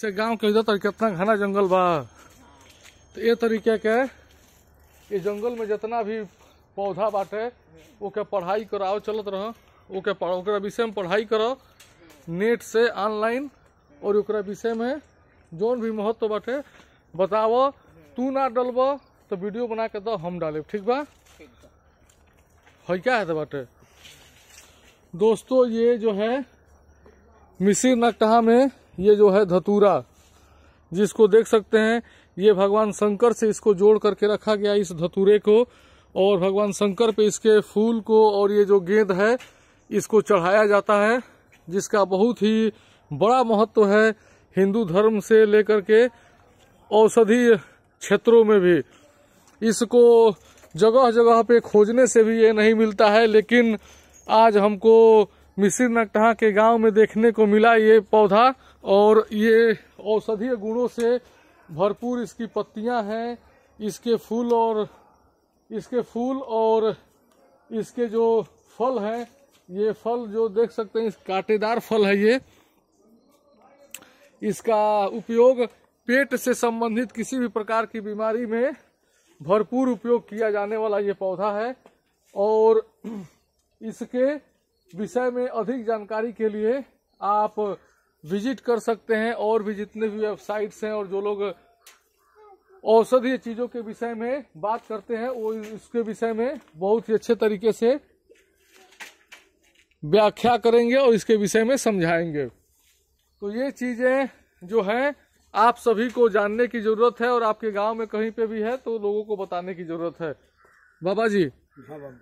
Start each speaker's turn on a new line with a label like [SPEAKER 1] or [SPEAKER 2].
[SPEAKER 1] से गांव के इधर तक कितना घना जंगल बा तो ये तरीके के ये जंगल में जितना भी पौधा बाटे ओके पढ़ाई कराओ चलत रह ओके विषय में पढ़ाई करो नेट से ऑनलाइन और ओकरा विषय में जौन भी महत्व बाटे बताव तू ना डलब तो वीडियो बना के दो हम डाले ठीक बा है क्या है तो बाटे दोस्तों ये जो है मिसिर नकटहा में ये जो है धतूरा जिसको देख सकते हैं ये भगवान शंकर से इसको जोड़ करके रखा गया इस धतूरे को और भगवान शंकर पे इसके फूल को और ये जो गेंद है इसको चढ़ाया जाता है जिसका बहुत ही बड़ा महत्व है हिंदू धर्म से लेकर के औषधि क्षेत्रों में भी इसको जगह जगह पे खोजने से भी ये नहीं मिलता है लेकिन आज हमको मिश्र नकटहा के गांव में देखने को मिला ये पौधा और ये औषधीय गुणों से भरपूर इसकी पत्तियां हैं इसके फूल और इसके फूल और इसके जो फल हैं ये फल जो देख सकते हैं इस कांटेदार फल है ये इसका उपयोग पेट से संबंधित किसी भी प्रकार की बीमारी में भरपूर उपयोग किया जाने वाला ये पौधा है और इसके विषय में अधिक जानकारी के लिए आप विजिट कर सकते हैं और भी जितने भी वेबसाइट्स हैं और जो लोग औषधीय चीज़ों के विषय में बात करते हैं वो इसके विषय में बहुत ही अच्छे तरीके से व्याख्या करेंगे और इसके विषय में समझाएंगे तो ये चीज़ें जो है आप सभी को जानने की ज़रूरत है और आपके गांव में कहीं पे भी है तो लोगों को बताने की ज़रूरत है बाबा जी हाँ बाबा